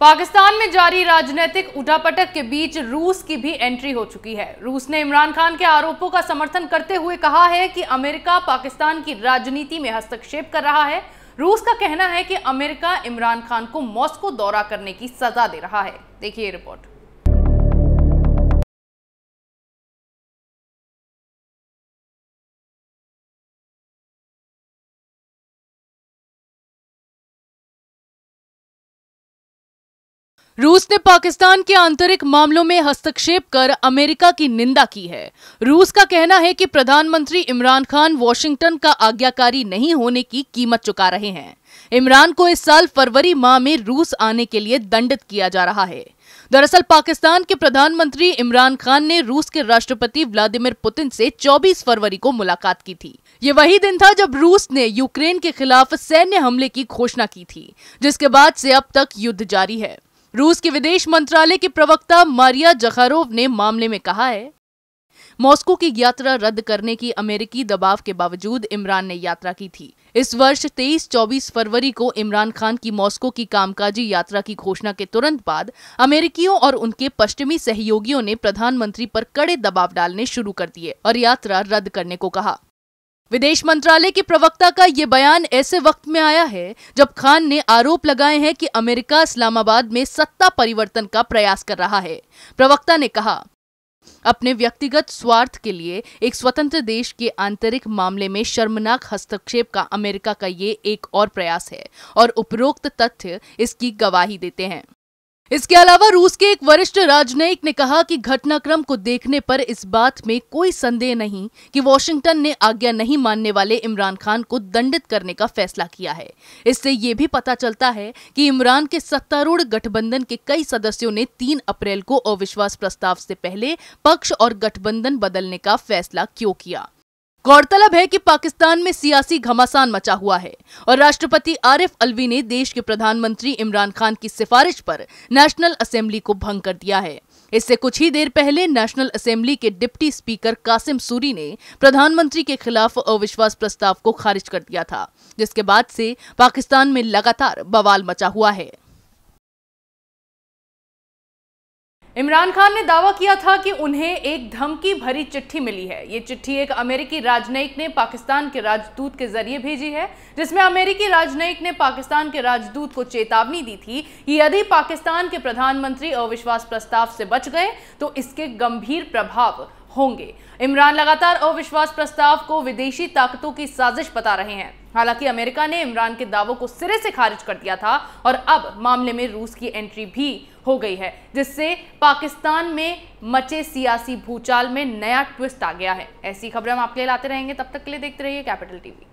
पाकिस्तान में जारी राजनीतिक उठापटक के बीच रूस की भी एंट्री हो चुकी है रूस ने इमरान खान के आरोपों का समर्थन करते हुए कहा है कि अमेरिका पाकिस्तान की राजनीति में हस्तक्षेप कर रहा है रूस का कहना है कि अमेरिका इमरान खान को मॉस्को दौरा करने की सजा दे रहा है देखिए रिपोर्ट रूस ने पाकिस्तान के आंतरिक मामलों में हस्तक्षेप कर अमेरिका की निंदा की है रूस का कहना है कि प्रधानमंत्री इमरान खान वॉशिंगटन का आज्ञाकारी नहीं होने की कीमत चुका रहे हैं इमरान को इस साल फरवरी माह में रूस आने के लिए दंडित किया जा रहा है दरअसल पाकिस्तान के प्रधानमंत्री इमरान खान ने रूस के राष्ट्रपति व्लादिमीर पुतिन से 24 फरवरी को मुलाकात की थी ये वही दिन था जब रूस ने यूक्रेन के खिलाफ सैन्य हमले की घोषणा की थी जिसके बाद से अब तक युद्ध जारी है रूस के विदेश मंत्रालय के प्रवक्ता मारिया जखारोव ने मामले में कहा है मॉस्को की यात्रा रद्द करने की अमेरिकी दबाव के बावजूद इमरान ने यात्रा की थी इस वर्ष 23-24 फरवरी को इमरान खान की मॉस्को की कामकाजी यात्रा की घोषणा के तुरंत बाद अमेरिकियों और उनके पश्चिमी सहयोगियों ने प्रधानमंत्री पर कड़े दबाव डालने शुरू कर दिए और यात्रा रद्द करने को कहा विदेश मंत्रालय के प्रवक्ता का ये बयान ऐसे वक्त में आया है जब खान ने आरोप लगाए हैं कि अमेरिका इस्लामाबाद में सत्ता परिवर्तन का प्रयास कर रहा है प्रवक्ता ने कहा अपने व्यक्तिगत स्वार्थ के लिए एक स्वतंत्र देश के आंतरिक मामले में शर्मनाक हस्तक्षेप का अमेरिका का ये एक और प्रयास है और उपरोक्त तथ्य इसकी गवाही देते हैं इसके अलावा रूस के एक वरिष्ठ राजनयिक ने कहा कि घटनाक्रम को देखने पर इस बात में कोई संदेह नहीं कि वॉशिंगटन ने आज्ञा नहीं मानने वाले इमरान खान को दंडित करने का फैसला किया है इससे ये भी पता चलता है कि इमरान के सत्तारूढ़ गठबंधन के कई सदस्यों ने तीन अप्रैल को अविश्वास प्रस्ताव से पहले पक्ष और गठबंधन बदलने का फैसला क्यों किया गौरतलब है कि पाकिस्तान में सियासी घमासान मचा हुआ है और राष्ट्रपति आरिफ अलवी ने देश के प्रधानमंत्री इमरान खान की सिफारिश पर नेशनल असेंबली को भंग कर दिया है इससे कुछ ही देर पहले नेशनल असेंबली के डिप्टी स्पीकर कासिम सूरी ने प्रधानमंत्री के खिलाफ अविश्वास प्रस्ताव को खारिज कर दिया था जिसके बाद से पाकिस्तान में लगातार बवाल मचा हुआ है इमरान खान ने दावा किया था कि उन्हें एक धमकी भरी चिट्ठी मिली है ये चिट्ठी एक अमेरिकी राजनयिक ने पाकिस्तान के राजदूत के जरिए भेजी है जिसमें अमेरिकी राजनयिक ने पाकिस्तान के राजदूत को चेतावनी दी थी कि यदि पाकिस्तान के प्रधानमंत्री अविश्वास प्रस्ताव से बच गए तो इसके गंभीर प्रभाव होंगे इमरान लगातार अविश्वास प्रस्ताव को विदेशी ताकतों की साजिश बता रहे हैं हालांकि अमेरिका ने इमरान के दावों को सिरे से खारिज कर दिया था और अब मामले में रूस की एंट्री भी हो गई है जिससे पाकिस्तान में मचे सियासी भूचाल में नया ट्विस्ट आ गया है ऐसी खबरें हम आपके लिए लाते रहेंगे तब तक के लिए देखते रहिए कैपिटल टीवी